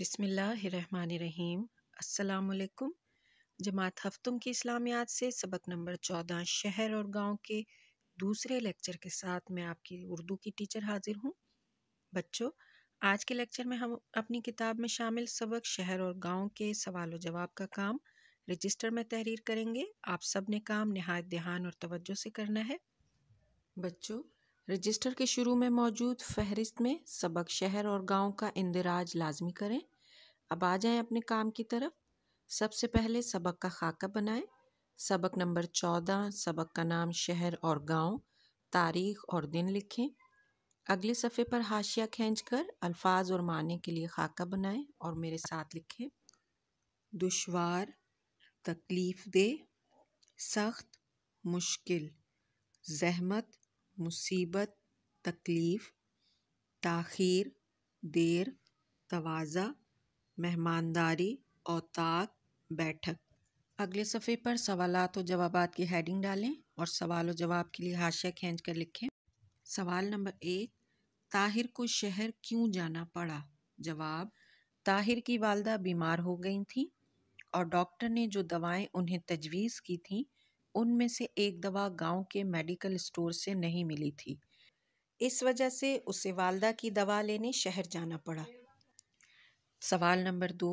बिसमीम् अल्लाम जमात हफ्तुम की इस्लामियात से सबक नंबर चौदह शहर और गांव के दूसरे लेक्चर के साथ मैं आपकी उर्दू की टीचर हाजिर हूं बच्चों आज के लेक्चर में हम अपनी किताब में शामिल सबक शहर और गांव के सवाल जवाब का काम रजिस्टर में तहरीर करेंगे आप सब ने काम नहायत ध्यान और तवज्जो से करना है बच्चों रजिस्टर के शुरू में मौजूद फहरिस्त में सबक शहर और गांव का इंदिराज लाजमी करें अब आ जाएं अपने काम की तरफ सबसे पहले सबक का खाका बनाएं सबक नंबर चौदह सबक का नाम शहर और गांव, तारीख और दिन लिखें अगले सफ़े पर हाशिया खींच कर अल्फाज और माने के लिए खाका बनाएं और मेरे साथ लिखें दुशवार तकलीफ़ दे सख्त मुश्किल जहमत मुसीबत तकलीफ़ ताख़ीर देर तवाज़ा मेहमानदारी औताक बैठक अगले सफ़े पर सवाल और जवाब की हेडिंग डालें और सवाल और जवाब के लिए हाशिया खींच कर लिखें सवाल नंबर एक ताहिर को शहर क्यों जाना पड़ा जवाब ताहिर की वालदा बीमार हो गई थी और डॉक्टर ने जो दवाएं उन्हें तजवीज़ की थी उनमें से एक दवा गांव के मेडिकल स्टोर से नहीं मिली थी इस वजह से उसे वालदा की दवा लेने शहर जाना पड़ा सवाल नंबर दो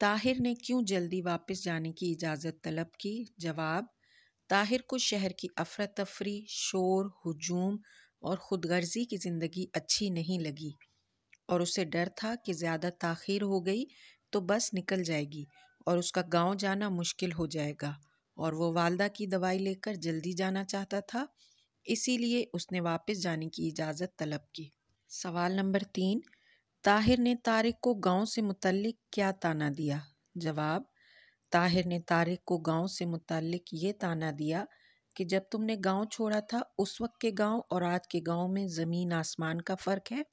ताहिर ने क्यों जल्दी वापस जाने की इजाज़त तलब की जवाब ताहिर को शहर की अफरा तफरी शोर हजूम और ख़ुदगर्जी की ज़िंदगी अच्छी नहीं लगी और उसे डर था कि ज़्यादा ताखिर हो गई तो बस निकल जाएगी और उसका गांव जाना मुश्किल हो जाएगा और वो वालदा की दवाई लेकर जल्दी जाना चाहता था इसीलिए उसने वापस जाने की इजाज़त तलब की सवाल नंबर तीन ताहिर ने तारिक को गांव से मुतलक क्या ताना दिया जवाब ताहिर ने तारिक को गांव से मुतलक ये ताना दिया कि जब तुमने गांव छोड़ा था उस वक्त के गांव और आज के गांव में ज़मीन आसमान का फ़र्क है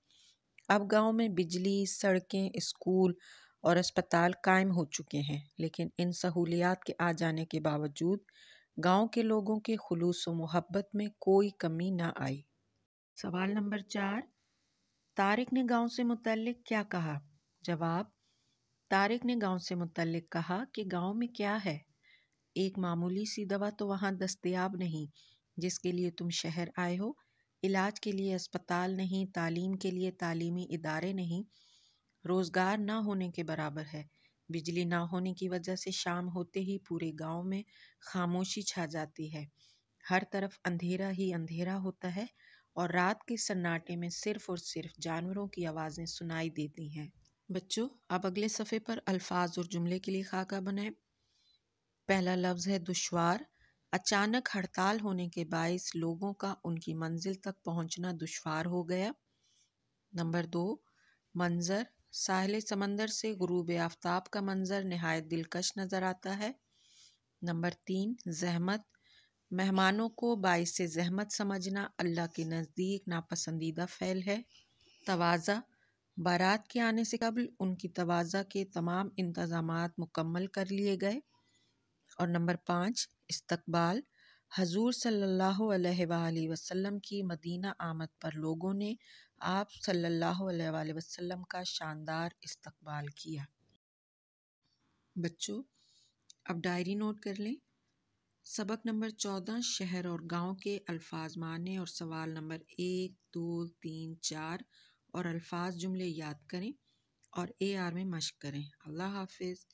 अब गांव में बिजली सड़कें स्कूल और अस्पताल कायम हो चुके हैं लेकिन इन सहूलियात के आ जाने के बावजूद गांव के लोगों के खलूस व मोहब्बत में कोई कमी ना आई सवाल नंबर चार तारिक ने गांव से मुतलक क्या कहा जवाब तारिक ने गांव से मुतलक कहा कि गांव में क्या है एक मामूली सी दवा तो वहाँ दस्तियाब नहीं जिसके लिए तुम शहर आए हो इलाज के लिए अस्पताल नहीं तालीम के लिए तालीमी इदारे नहीं रोज़गार ना होने के बराबर है बिजली ना होने की वजह से शाम होते ही पूरे गांव में खामोशी छा जाती है हर तरफ अंधेरा ही अंधेरा होता है और रात के सन्नाटे में सिर्फ और सिर्फ जानवरों की आवाज़ें सुनाई देती हैं बच्चों अब अगले सफ़े पर अल्फाज और जुमले के लिए खाका बनाएं पहला लफ्ज़ है दुशवार अचानक हड़ताल होने के बायस लोगों का उनकी मंजिल तक पहुंचना दुशवार हो गया नंबर दो मंज़र साहिल समंदर से गुरूब आफ्ताब का मंज़र नहायत दिलकश नज़र आता है नंबर तीन जहमत मेहमानों को बायस जहमत समझना अल्लाह के नज़दीक नापसंदीदा फ़ैल है तवाज़ा बारात के आने से कबल उनकी तवाज़ा के तमाम इंतज़ाम मुकम्मल कर लिए गए और नंबर पाँच इस्तबाल हजूर सल्लल्लाहु अलैहि वसल्लम की मदीना आमद पर लोगों ने आप सल्लल्लाहु अलैहि वसल्लम का शानदार इस्तकबाल किया बच्चों अब डायरी नोट कर लें सबक नंबर चौदह शहर और गांव के अल्फाज माने और सवाल नंबर एक दो तीन चार और अल्फाज जुमले याद करें और ए आर में मशक करें अल्लाह हाफिज़